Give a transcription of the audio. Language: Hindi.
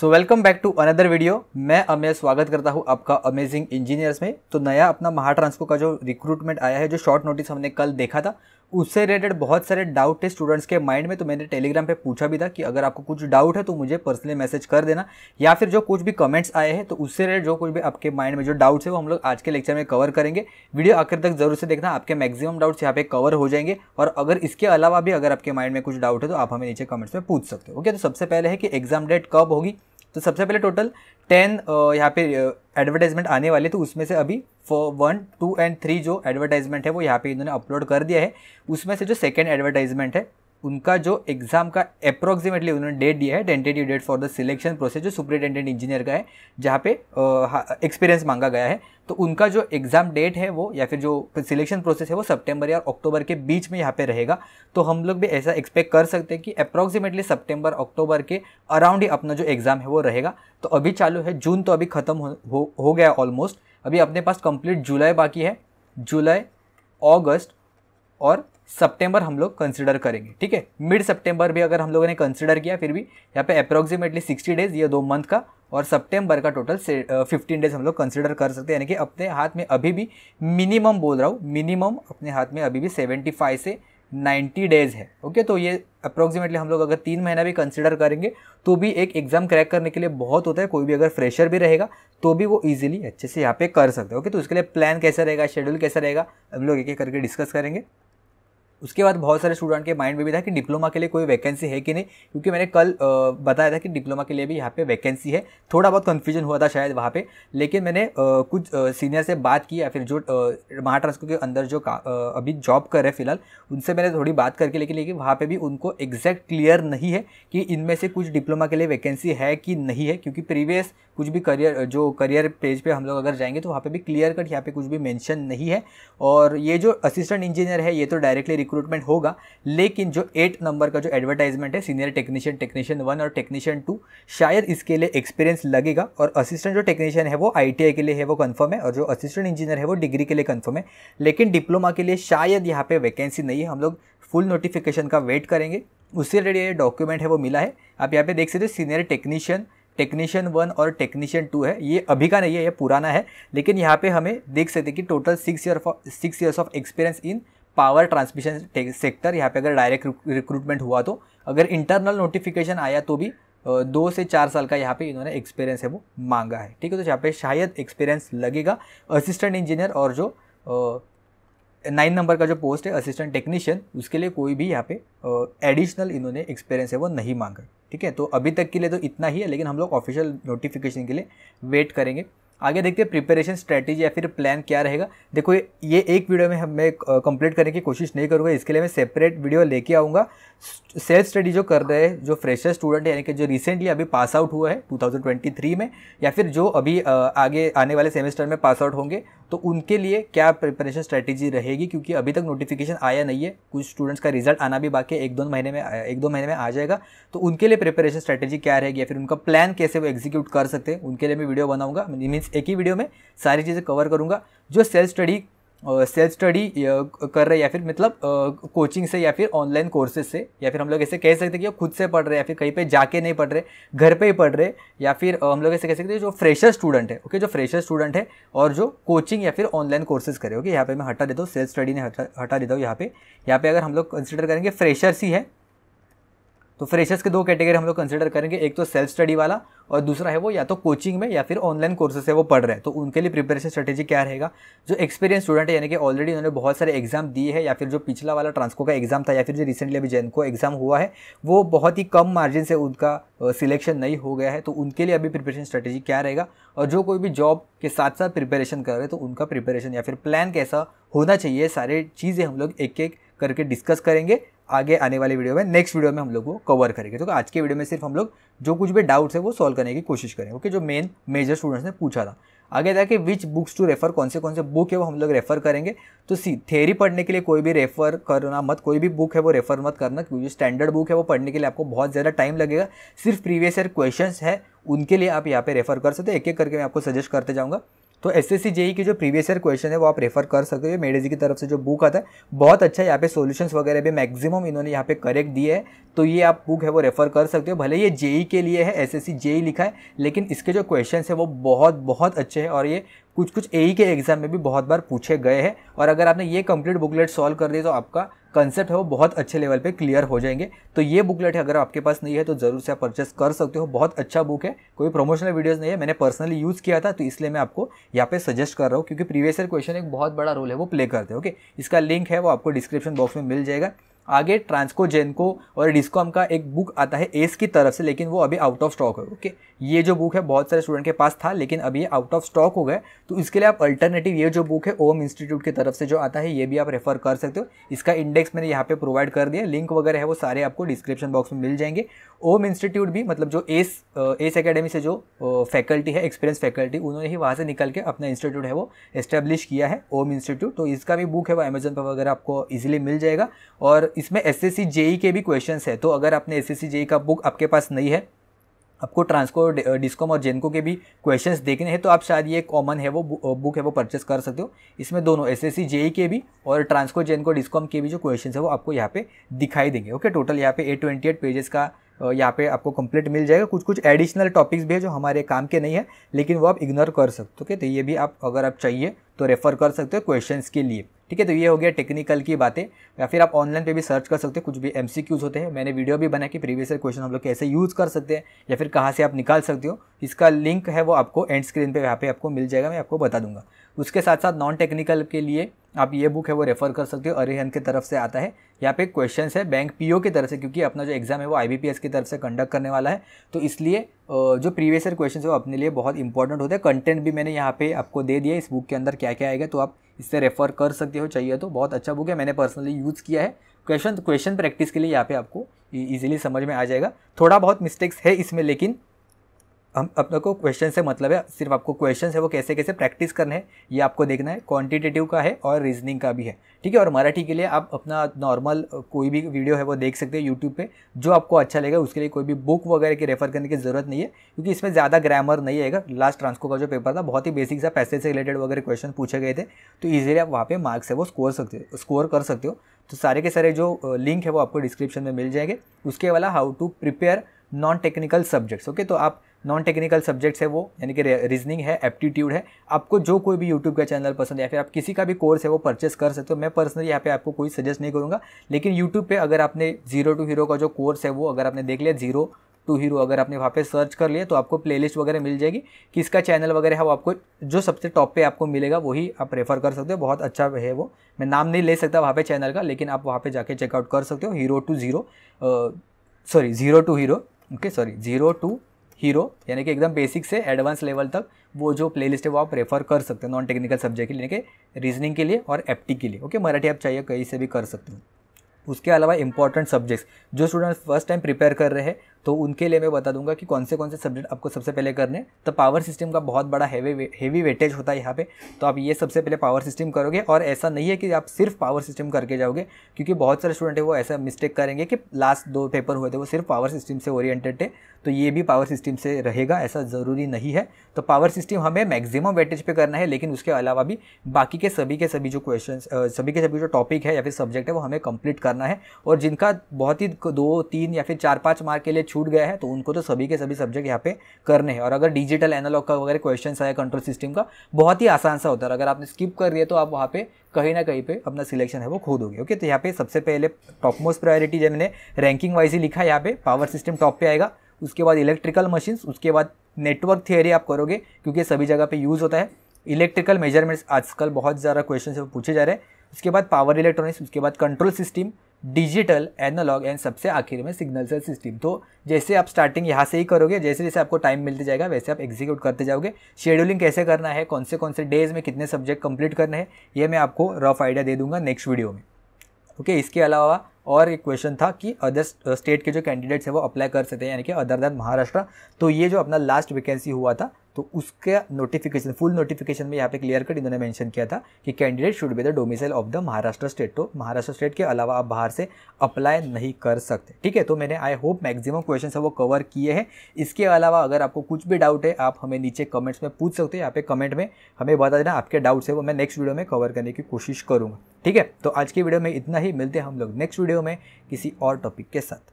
So welcome back to another video मैं अमेय स्वागत करता हूँ आपका अमेजिंग इंजीनियर्स में तो नया अपना महाट्रांसको का जो रिक्रूटमेंट आया है जो शॉर्ट नोटिस हमने कल देखा था उससे रिलेटेड बहुत सारे डाउट थे स्टूडेंट्स के माइंड में तो मैंने टेलीग्राम पे पूछा भी था कि अगर आपको कुछ डाउट है तो मुझे पर्सनली मैसेज कर देना या फिर जो कुछ भी कमेंट्स आए हैं तो उससे रिलेटेड जो कुछ भी आपके माइंड में जो डाउट्स है वो हम लोग आज के लेक्चर में कवर करेंगे वीडियो आखिर तक जरूर से देखना आपके मैक्सिमम डाउट्स यहाँ पे कवर हो जाएंगे और अगर इसके अलावा भी अगर आपके माइंड में कुछ डाउट है तो आप हमें नीचे कमेंट्स में पूछ सकते हो ओके तो सबसे पहले है कि एग्जाम डेट कब होगी तो सबसे पहले टोटल टेन यहाँ पे एडवर्टाइजमेंट आने वाले तो उसमें से अभी वन टू एंड थ्री जो एडवर्टाइजमेंट है वो यहाँ पे इन्होंने अपलोड कर दिया है उसमें से जो सेकेंड एडवर्टाइजमेंट है उनका जो एग्ज़ाम का अप्रोक्सीमेटली उन्होंने डेट दिया है tentative date for the selection process जो सुपरिटेंडेंट इंजीनियर का है जहाँ पे एक्सपीरियंस मांगा गया है तो उनका जो एग्ज़ाम डेट है वो या फिर जो सिलेक्शन प्रोसेस है वो सितंबर या अक्टूबर के बीच में यहाँ पे रहेगा तो हम लोग भी ऐसा एक्सपेक्ट कर सकते हैं कि अप्रोक्सीमेटली सितंबर अक्टूबर के अराउंड ही अपना जो एग्ज़ाम है वो रहेगा तो अभी चालू है जून तो अभी ख़त्म हो, हो, हो गया ऑलमोस्ट अभी अपने पास कंप्लीट जुलाई बाकी है जुलाई ऑगस्ट और सितंबर हम लोग कंसिडर करेंगे ठीक है मिड सितंबर भी अगर हम लोगों ने कंसिडर किया फिर भी यहाँ पे अप्रोक्सीमेटली 60 डेज ये दो मंथ का और सितंबर का टोटल फिफ्टीन डेज हम लोग कंसिडर कर सकते हैं यानी कि अपने हाथ में अभी भी मिनिमम बोल रहा हूँ मिनिमम अपने हाथ में अभी भी फाइव से नाइन्टी डेज है ओके तो ये अप्रोक्सीमेटली हम लोग अगर तीन महीना भी कंसिडर करेंगे तो भी एक एग्ज़ाम क्रैक करने के लिए बहुत होता है कोई भी अगर फ्रेशर भी रहेगा तो भी वो इजीली अच्छे से यहाँ पे कर सकते हैं ओके तो इसके लिए प्लान कैसा रहेगा शेड्यूल कैसा रहेगा हम लोग एक एक करके डिस्कस करेंगे उसके बाद बहुत सारे स्टूडेंट के माइंड में भी था कि डिप्लोमा के लिए कोई वैकेंसी है कि नहीं क्योंकि मैंने कल बताया था कि डिप्लोमा के लिए भी यहाँ पे वैकेंसी है थोड़ा बहुत कन्फ्यूजन हुआ था शायद वहाँ पे लेकिन मैंने कुछ सीनियर से बात की या फिर जो महाट्रांसको के अंदर जो अभी जॉब कर रहे हैं फिलहाल उनसे मैंने थोड़ी बात करके लेकिन लेकिन वहाँ पर भी उनको एग्जैक्ट क्लियर नहीं है कि इनमें से कुछ डिप्लोमा के लिए वैकेंसी है कि नहीं है क्योंकि प्रीवियस कुछ भी करियर जो करियर पेज पे हम लोग अगर जाएंगे तो वहाँ पे भी क्लियर कट यहाँ पे कुछ भी मेंशन नहीं है और ये जो असिस्टेंट इंजीनियर है ये तो डायरेक्टली रिक्रूटमेंट होगा लेकिन जो एट नंबर का जो एडवर्टाइजमेंट है सीनियर टेक्नीशियन टेक्नीशियन वन और टेक्नीशियन टू शायद इसके लिए एक्सपीरियंस लगेगा और असिस्टेंट जो टेक्नीशियन है वो आई के लिए है वो कन्फर्म है और जो असिस्टेंट इंजीनियर है वो डिग्री के लिए कन्फर्म है लेकिन डिप्लोमा के लिए शायद यहाँ पर वैकेंसी नहीं है हम लोग फुल नोटिफिकेशन का वेट करेंगे उससे रिलेटेड डॉक्यूमेंट है वो मिला है आप यहाँ पे देख सकते हो सीनियर टेक्नीशियन टेक्नीशियन वन और टेक्नीशियन टू है ये अभी का नहीं है ये पुराना है लेकिन यहाँ पे हमें देख सकते हैं कि total six year six years of experience in power transmission sector यहाँ पे अगर डायरेक्ट रिक्रूटमेंट हुआ तो अगर इंटरनल नोटिफिकेशन आया तो भी दो से चार साल का यहाँ पे इन्होंने एक्सपीरियंस है वो मांगा है ठीक है तो यहाँ पे शायद एक्सपीरियंस लगेगा असिस्टेंट इंजीनियर और जो नाइन नंबर का जो पोस्ट है असिस्टेंट टेक्नीशियन उसके लिए कोई भी यहाँ पे एडिशनल इन्होंने एक्सपीरियंस है वो नहीं मांगा ठीक है तो अभी तक के लिए तो इतना ही है लेकिन हम लोग ऑफिशियल नोटिफिकेशन के लिए वेट करेंगे आगे देखते हैं प्रिपरेशन स्ट्रैटेजी या फिर प्लान क्या रहेगा देखो ये एक वीडियो में हम मैं कंप्लीट करने की कोशिश नहीं करूँगा इसके लिए मैं सेपरेट वीडियो लेके आऊँगा सेल्फ स्टडी जो कर रहे हैं जो फ्रेशर स्टूडेंट है यानी कि जो रिसेंटली अभी पास आउट हुआ है 2023 में या फिर जो अभी आगे आने वाले सेमेस्टर में पास आउट होंगे तो उनके लिए क्या प्रिपरेशन स्ट्रैटेजी रहेगी क्योंकि अभी तक नोटिफिकेशन आया नहीं है कुछ स्टूडेंट्स का रिजल्ट आना भी बाकी एक दो महीने में एक दो महीने में आ जाएगा तो उनके लिए प्रिपरेशन स्ट्रैटेजी क्या रहेगी या फिर उनका प्लान कैसे वो एग्जीक्यूट कर सकते हैं उनके लिए मैं वीडियो बनाऊंगा मीन्स एक ही वीडियो में सारी चीज़ें कवर करूँगा जो सेल्फ स्टडी सेल्फ स्टडी कर रहे हैं या फिर मतलब कोचिंग से या फिर ऑनलाइन कोर्सेज से या फिर हम लोग ऐसे कह सकते हैं कि खुद से पढ़ रहे हैं या फिर कहीं पे जाके नहीं पढ़ रहे घर पे ही पढ़ रहे या फिर हम लोग ऐसे कह सकते हैं जो फ्रेशर स्टूडेंट है ओके जो फ्रेशर स्टूडेंट है और जो कोचिंग या फिर ऑनलाइन कोर्सेज करे ओके यहाँ पे मैं हटा देता हूँ सेल्फ स्टडी ने हटा हटा देता हूँ यहाँ पे यहाँ पे अगर हम लोग कंसिडर करेंगे फ्रेशर्स ही है तो फ्रेशर्स के दो कैटेगरी हम लोग कंसिडर करेंगे एक तो सेल्फ स्टडी वाला और दूसरा है वो या तो कोचिंग में या फिर ऑनलाइन कोर्सेस से वो पढ़ रहे हैं तो उनके लिए प्रिपरेशन स्ट्रेटेजी क्या रहेगा जो एक्सपीरियंस स्टूडेंट है यानी कि ऑलरेडी उन्होंने बहुत सारे एग्जाम दिए हैं या फिर जो पिछला वाला ट्रांसको का एग्जाम था या फिर जो रिसेंटली अभी जैनको एग्जाम हुआ है वो बहुत ही कम मार्जिन से उनका सिलेक्शन नहीं हो गया है तो उनके लिए अभी प्रिपरेशन स्ट्रेटेजी क्या रहेगा और जो कोई भी जॉब के साथ साथ प्रिपरेशन कर रहे हैं तो उनका प्रिपरेशन या फिर प्लान कैसा होना चाहिए सारे चीज़ें हम लोग एक एक करके डिस्कस करेंगे आगे आने वाले वीडियो में नेक्स्ट वीडियो में हम लोग को कवर करेंगे तो आज के वीडियो में सिर्फ हम लोग जो कुछ भी डाउट्स है वो सॉल्व करने की कोशिश करेंगे ओके जो मेन मेजर स्टूडेंट्स ने पूछा था आगे था कि विच बुक्स टू रेफर कौन से कौन से बुक है वो हम लोग रेफर करेंगे तो सी थेरी पढ़ने के लिए कोई भी रेफर करना मत कोई भी बुक है वो रेफर मत करना क्योंकि स्टैंडर्ड बुक है वो पढ़ने के लिए आपको बहुत ज़्यादा टाइम लगेगा सिर्फ प्रीवियस ईयर क्वेश्चन है उनके लिए आप यहाँ पे रेफर कर सकते हैं एक एक करके मैं आपको सजेस्ट करते जाऊँगा तो एस एस सी जेई के जो प्रीवियस ईयर क्वेश्चन है वो आप रेफर कर सकते हो मेडे जी की तरफ से जो बुक आता है बहुत अच्छा यहाँ पे सोल्यूशन वगैरह भी मैक्सिमम इन्होंने यहाँ पे करेक्ट दिए हैं तो ये आप बुक है वो रेफर कर सकते हो भले ये जेई e के लिए है एस एस सी जेई लिखा है लेकिन इसके जो क्वेश्चन है वो बहुत बहुत अच्छे हैं और ये कुछ कुछ ए के एग्जाम में भी बहुत बार पूछे गए हैं और अगर आपने ये कंप्लीट बुकलेट सॉल्व कर दिया तो आपका कंसेप्ट है वो बहुत अच्छे लेवल पे क्लियर हो जाएंगे तो ये बुकलेट है अगर आपके पास नहीं है तो ज़रूर से आप परचेस कर सकते हो बहुत अच्छा बुक है कोई प्रमोशनल वीडियोज़ नहीं है मैंने पर्सनली यूज़ किया था तो इसलिए मैं आपको यहाँ पे सजेस्ट कर रहा हूँ क्योंकि प्रीवियस ईयर क्वेश्चन एक बहुत बड़ा रोल है वो प्ले करते हैं ओके इसका लिंक है वो आपको डिस्क्रिप्शन बॉक्स में मिल जाएगा आगे ट्रांसको जेनको और डिस्कॉम का एक बुक आता है एस की तरफ से लेकिन वो अभी आउट ऑफ स्टॉक है ओके ये जो बुक है बहुत सारे स्टूडेंट के पास था लेकिन अभी ये आउट ऑफ स्टॉक हो गए तो इसके लिए आप अल्टरनेटिव ये जो बुक है ओम इंस्टीट्यूट की तरफ से जो आता है ये भी आप रेफर कर सकते हो इसका इंडेक्स मैंने यहाँ पर प्रोवाइड कर दिया लिंक वगैरह है वो सारे आपको डिस्क्रिप्शन बॉक्स में मिल जाएंगे ओम इंस्टीट्यूट भी मतलब जो एस एस एकेडमी से जो फैकल्टी है एक्सपीरियंस फैकल्टी उन्होंने ही वहाँ से निकल के अपना इंस्टीट्यूट है वो एस्टेब्लिश किया है ओम इंस्टीट्यूट तो इसका भी बुक है वो अमेजन पर वगैरह आपको ईजिली मिल जाएगा और इसमें एस एस e के भी क्वेश्चन है तो अगर आपने एस एस e का बुक आपके पास नहीं है आपको ट्रांसको डिस्कॉम और जेनको के भी क्वेश्चंस देखने हैं तो आप शायद ये कॉमन है वो बुक है वो परचेस कर सकते हो इसमें दोनों एस एस e के भी और ट्रांसको जेनको डिस्कॉम के भी जो क्वेश्चंस है वो आपको यहाँ पे दिखाई देंगे ओके टोटल यहाँ पे एट ट्वेंटी एट पेजेस का यहाँ पे आपको कंप्लीट मिल जाएगा कुछ कुछ एडिशनल टॉपिक्स भी है जो हमारे काम के नहीं है लेकिन वो आप इग्नोर कर सकते हो okay? तो ये भी आप अगर आप चाहिए तो रेफ़र कर सकते हो क्वेश्चंस के लिए ठीक है तो ये हो गया टेक्निकल की बातें या फिर आप ऑनलाइन पे भी सर्च कर सकते हो कुछ भी एम होते हैं मैंने वीडियो भी बनाया कि प्रीवियस क्वेश्चन हम लोग कैसे यूज़ कर सकते हैं या फिर कहाँ से आप निकाल सकते हो इसका लिंक है वो आपको एंड स्क्रीन पर यहाँ पे आपको मिल जाएगा मैं आपको बता दूंगा उसके साथ साथ नॉन टेक्निकल के लिए आप ये बुक है वो रेफ़र कर सकते हो अरिहन की तरफ से आता है यहाँ पे क्वेश्चन है बैंक पीओ की तरफ से क्योंकि अपना जो एग्ज़ाम है वो आईबीपीएस की तरफ से कंडक्ट करने वाला है तो इसलिए जो प्रीवियस ईयर क्वेश्चन है वो अपने लिए बहुत इंपॉर्टेंट होते हैं कंटेंट भी मैंने यहाँ पे आपको दे दिया इस बुक के अंदर क्या क्या आएगा तो आप इससे रेफर कर सकते हो चाहिए तो बहुत अच्छा बुक है मैंने पर्सनली यूज़ किया है क्वेश्चन क्वेश्चन प्रैक्टिस के लिए यहाँ पे आपको ईजिली e-, समझ में आ जाएगा थोड़ा बहुत मिस्टेक्स है इसमें लेकिन हम अपने को क्वेश्चन से मतलब है सिर्फ आपको क्वेश्चन है वो कैसे कैसे प्रैक्टिस करने हैं ये आपको देखना है क्वांटिटेटिव का है और रीजनिंग का भी है ठीक है और मराठी के लिए आप अपना नॉर्मल कोई भी वीडियो है वो देख सकते हैं यूट्यूब पे जो आपको अच्छा लगेगा उसके लिए कोई भी बुक वगैरह की रेफर करने की ज़रूरत नहीं है क्योंकि इसमें ज़्यादा ग्रामर नहीं आएगा लास्ट ट्रांसको का जो पेपर था बहुत ही बेसिक सा पैसे से रिलेटेड वगैरह क्वेश्चन पूछे गए थे तो ईजिली आप वहाँ पर मार्क्स है वो स्कोर सकते हो स्कोर कर सकते हो तो सारे के सारे जो लिंक है वो आपको डिस्क्रिप्शन में मिल जाएंगे उसके वाला how to prepare non technical subjects okay तो आप नॉन टेक्निकल सब्जेक्ट्स है वो यानी कि रीजनिंग है एप्टीट्यूड है आपको जो कोई भी यूट्यूब का चैनल पसंद है या फिर आप किसी का भी कोर्स है वो परचेस कर सकते हो मैं पर्सनली यहाँ पे आपको कोई सजेस्ट नहीं करूँगा लेकिन यूट्यूब पे अगर आपने जीरो टू हीरो का जो कोर्स है वो अगर आपने देख लिया जीरो टू हीरो अगर आपने वहाँ पे सर्च कर लिया तो आपको प्लेलिस्ट वगैरह मिल जाएगी किसका चैनल वगैरह है वो आपको जो सबसे टॉप पे आपको मिलेगा वही आप रेफर कर सकते हो बहुत अच्छा है वो मैं नाम नहीं ले सकता वहाँ पे चैनल का लेकिन आप वहाँ पे जाके चेकआउट कर सकते हो hero to zero sorry zero to hero okay sorry zero to hero यानी कि एकदम बेसिक से एडवांस लेवल तक वो जो प्लेलिस्ट है वो आप रेफर कर सकते हो नॉन टेक्निकल सब्जेक्ट के लिए यानी कि रीजनिंग के लिए और एप्टी के लिए ओके मराठी आप चाहिए कहीं से भी कर सकते हो उसके अलावा इंपॉर्टेंट सब्जेक्ट्स जो स्टूडेंट्स फर्स्ट टाइम प्रिपेयर कर रहे हैं तो उनके लिए मैं बता दूंगा कि कौन से कौन से सब्जेक्ट आपको सबसे पहले करने तो पावर सिस्टम का बहुत बड़ा हैवी हैवी वेटेज होता है यहाँ पे तो आप ये सबसे पहले पावर सिस्टम करोगे और ऐसा नहीं है कि आप सिर्फ पावर सिस्टम करके जाओगे क्योंकि बहुत सारे स्टूडेंट है वो ऐसा मिस्टेक करेंगे कि लास्ट दो पेपर हुए थे वो सिर्फ पावर सिस्टम से ओरिएटेड थे तो ये भी पावर सिस्टम से रहेगा ऐसा ज़रूरी नहीं है तो पावर सिस्टम हमें मैक्सिमम वेटेज पे करना है लेकिन उसके अलावा भी बाकी के सभी के सभी जो क्वेश्चन सभी के सभी जो टॉपिक है या फिर सब्जेक्ट है वो हमें कंप्लीट करना है और जिनका बहुत ही दो तीन या फिर चार पाँच मार्क के लिए छूट गया है तो उनको तो सभी के सभी सब्जेक्ट यहाँ पे करने हैं और अगर डिजिटल एनालॉग का वगैरह क्वेश्चन आया कंट्रोल सिस्टम का बहुत ही आसान सा होता है अगर आपने स्किप कर दिया तो आप वहाँ पे कहीं ना कहीं पे अपना सिलेक्शन है वो खो दोगे ओके तो यहाँ पे सबसे पहले टॉप मोस्ट प्रायोरिटी जब मैंने रैंकिंग वाइज ही लिखा है यहाँ पे पावर सिस्टम टॉप पे आएगा उसके बाद इलेक्ट्रिकल मशीन उसके बाद नेटवर्क थियरी आप करोगे क्योंकि सभी जगह पे यूज़ होता है इलेक्ट्रिकल मेजरमेंट्स आजकल बहुत ज़्यादा क्वेश्चन पूछे जा रहे हैं उसके बाद पावर इलेक्ट्रॉनिक्स उसके बाद control system digital analog and सबसे आखिर में सिग्नल सिस्टम तो जैसे आप स्टार्टिंग यहाँ से ही करोगे जैसे जैसे आपको टाइम मिलते जाएगा वैसे आप एग्जीक्यूट करते जाओगे शेड्यूलिंग कैसे करना है कौन से कौन से डेज में कितने सब्जेक्ट कंप्लीट करने हैं ये मैं आपको रफ आइडिया दे दूंगा नेक्स्ट वीडियो में ओके इसके अलावा और एक क्वेश्चन था कि अदर स्टेट के जो कैंडिडेट्स हैं वो अप्लाई कर सकते हैं यानी कि अदर दैन महाराष्ट्र तो ये जो अपना लास्ट वैकेंसी हुआ था तो उसका नोटिफिकेशन फुल नोटिफिकेशन में यहाँ पे क्लियर कट इन्होंने मेंशन किया था कि candidate should be the domicile of the Maharashtra state तो महाराष्ट्र स्टेट के अलावा आप बाहर से अप्लाई नहीं कर सकते ठीक है तो मैंने आई होप मैक्सिमम क्वेश्चन है वो कवर किए हैं इसके अलावा अगर आपको कुछ भी डाउट है आप हमें नीचे कमेंट्स में पूछ सकते हैं यहाँ पे कमेंट में हमें बता देना आपके डाउट्स है वो मैं नेक्स्ट वीडियो में कवर करने की कोशिश करूँगा ठीक है तो आज की वीडियो में इतना ही मिलते हैं हम लोग नेक्स्ट वीडियो में किसी और टॉपिक के साथ